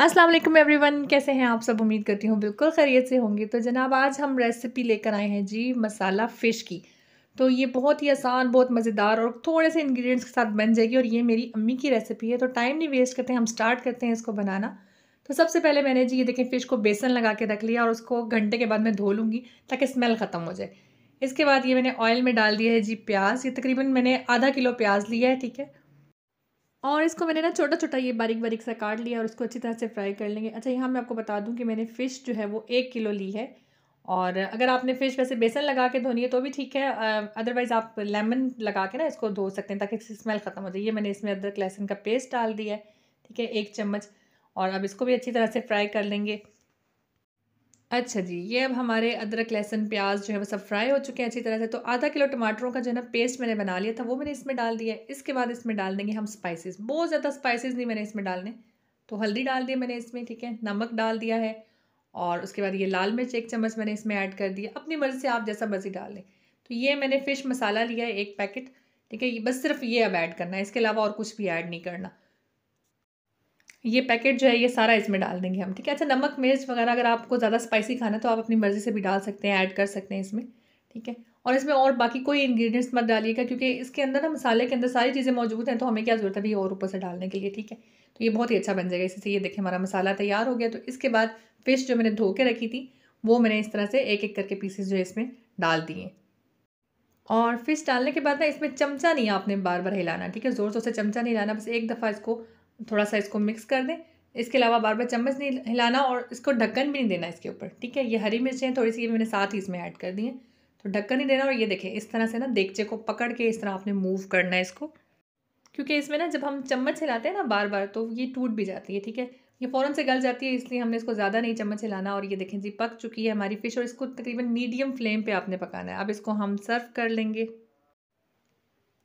अस्सलाम वालेकुम एवरीवन कैसे हैं आप सब उम्मीद करती हूँ बिल्कुल खैरियत से होंगे तो जनाब आज हम रेसिपी लेकर आए हैं जी मसाला फ़िश की तो ये बहुत ही आसान बहुत मज़ेदार और थोड़े से इंग्रेडिएंट्स के साथ बन जाएगी और ये मेरी अम्मी की रेसिपी है तो टाइम नहीं वेस्ट करते हैं हम स्टार्ट करते हैं इसको बनाना तो सबसे पहले मैंने जी ये देखें फ़िश को बेसन लगा के रख लिया और उसको घंटे के बाद मैं धो लूँगी ताकि स्मेल ख़त्म हो जाए इसके बाद ये मैंने ऑयल में डाल दिया है जी प्याज ये तकरीबन मैंने आधा किलो प्याज लिया है ठीक है और इसको मैंने ना छोटा छोटा ये बारीक बारीक सा काट लिया और उसको अच्छी तरह से फ्राई कर लेंगे अच्छा यहाँ मैं आपको बता दूँ कि मैंने फ़िश जो है वो एक किलो ली है और अगर आपने फ़िश वैसे बेसन लगा के धोनी है तो भी ठीक है अदरवाइज़ आप लेमन लगा के ना इसको धो सकते हैं ताकि इसकी स्मेल ख़त्म हो जाए ये मैंने इसमें अदरक लहसुन का पेस्ट डाल दिया है ठीक है एक चम्मच और अब इसको भी अच्छी तरह से फ्राई कर लेंगे अच्छा जी ये अब हमारे अदरक लहसन प्याज जो है वो सब फ्राई हो चुके हैं अच्छी तरह से तो आधा किलो टमाटरों का जो है ना पेस्ट मैंने बना लिया था वो मैंने इसमें डाल दिया है इसके बाद इसमें डाल देंगे हम स्पाइसेस बहुत ज़्यादा स्पाइसेस नहीं मैंने इसमें डालने तो हल्दी डाल दी मैंने इसमें ठीक है नमक डाल दिया है और उसके बाद ये लाल मिर्च एक चम्मच मैंने इसमें ऐड कर दिया अपनी मर्ज़ी से आप जैसा मर्ज़ी डाल लें तो ये मैंने फ़िश मसाला लिया है एक पैकेट ठीक है बस सिर्फ ये अब ऐड करना है इसके अलावा और कुछ भी ऐड नहीं करना ये पैकेट जो है ये सारा इसमें डाल देंगे हम ठीक है अच्छा नमक मिर्च वगैरह अगर आपको ज़्यादा स्पाइसी खाना है तो आप अपनी मर्ज़ी से भी डाल सकते हैं ऐड कर सकते हैं इसमें ठीक है और इसमें और बाकी कोई इंग्रेडिएंट्स मत डालिएगा क्योंकि इसके अंदर ना मसाले के अंदर सारी चीज़ें मौजूद हैं तो हमें क्या ज़रूरत है भी और ऊपर से डालने के लिए ठीक है तो ये बहुत ही अच्छा बन जाएगा इसी से ये देखिए हमारा मसाला तैयार हो गया तो इसके बाद फ़िश जो मैंने धो के रखी थी वो मैंने इस तरह से एक एक करके पीसेस जो है इसमें डाल दिए और फिश डालने के बाद ना इसमें चमचा नहीं आपने बार बार हिलाना ठीक है ज़ोर ज़ोर से चमचा नहीं हिलाना बस एक दफ़ा इसको थोड़ा सा इसको मिक्स कर दें इसके अलावा बार बार चम्मच नहीं हिलाना और इसको ढक्कन भी नहीं देना इसके ऊपर ठीक है ये हरी मिर्चें थोड़ी सी ये मैंने साथ ही इसमें ऐड कर दी हैं तो ढक्कन नहीं देना और ये देखें इस तरह से ना देगचे को पकड़ के इस तरह आपने मूव करना है इसको क्योंकि इसमें ना जब हम चम्मच हिलाते हैं ना बार बार तो ये टूट भी जाती है ठीक है ये फ़ौरन से गल जाती है इसलिए हमने इसको ज़्यादा नहीं चम्मच हिलाना और ये देखें जी पक चुकी है हमारी फ़िश और इसको तकरीबन मीडियम फ्लेम पे आपने पकाना है अब इसको हम सर्व कर लेंगे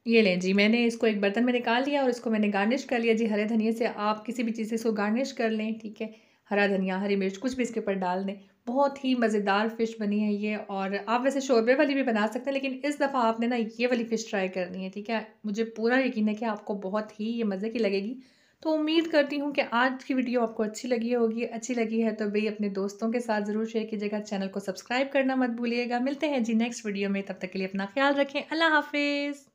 ये लें जी मैंने इसको एक बर्तन में निकाल लिया और इसको मैंने गार्निश कर लिया जी हरे धनिए से आप किसी भी चीज़ से इसको गार्निश कर लें ठीक है हरा धनिया हरी मिर्च कुछ भी इसके ऊपर डाल दें बहुत ही मज़ेदार फ़िश बनी है ये और आप वैसे शोरबे वाली भी बना सकते हैं लेकिन इस दफ़ा आपने ना ये वाली फ़िश ट्राई करनी है ठीक है मुझे पूरा यकीन है कि आपको बहुत ही ये मज़े की लगेगी तो उम्मीद करती हूँ कि आज की वीडियो आपको अच्छी लगी होगी अच्छी लगी है तो भाई अपने दोस्तों के साथ ज़रूर शेयर कीजिएगा चैनल को सब्सक्राइब करना मत भूलिएगा मिलते हैं जी नेक्स्ट वीडियो में तब तक के लिए अपना ख्याल रखें अल्लाह हाफिज़